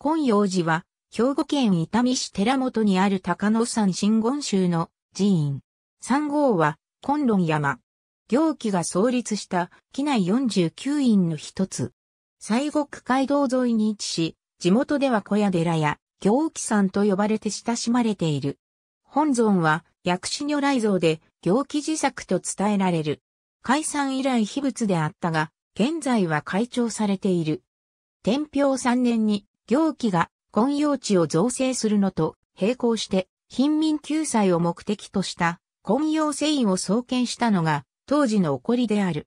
今陽寺は、兵庫県伊丹市寺本にある高野山真言宗の寺院。三号は、金論山。行基が創立した、機内49院の一つ。西国街道沿いに位置し、地元では小屋寺や、行基山と呼ばれて親しまれている。本尊は、薬師如来像で、行基自作と伝えられる。解散以来秘仏であったが、現在は開庁されている。天平三年に、行基が混用地を造成するのと並行して貧民救済を目的とした混用繊維を創建したのが当時の起こりである。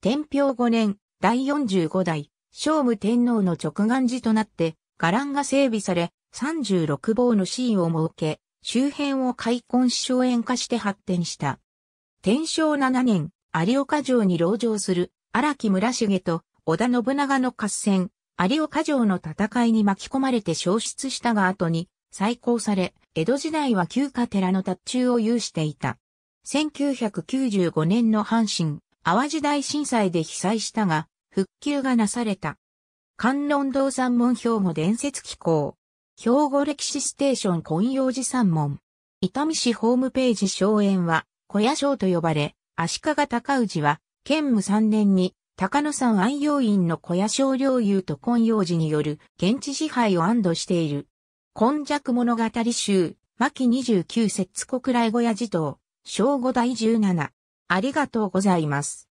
天平5年第45代聖武天皇の直眼寺となって伽藍が整備され36房のシーンを設け周辺を開墾し荘園化して発展した。天正7年有岡城に籠城する荒木村重と織田信長の合戦有岡城の戦いに巻き込まれて消失したが後に再興され、江戸時代は旧家寺の達中を有していた。1995年の阪神、淡路大震災で被災したが、復旧がなされた。観音堂山門兵庫伝説機構。兵庫歴史ステーション混用寺山門。伊丹市ホームページ荘園は、小屋省と呼ばれ、足利尊氏は、建武3年に高野山安養院の小屋少領友と根陽寺による現地支配を安堵している。根弱物語集、巻29節国来小屋児童、小五第17。ありがとうございます。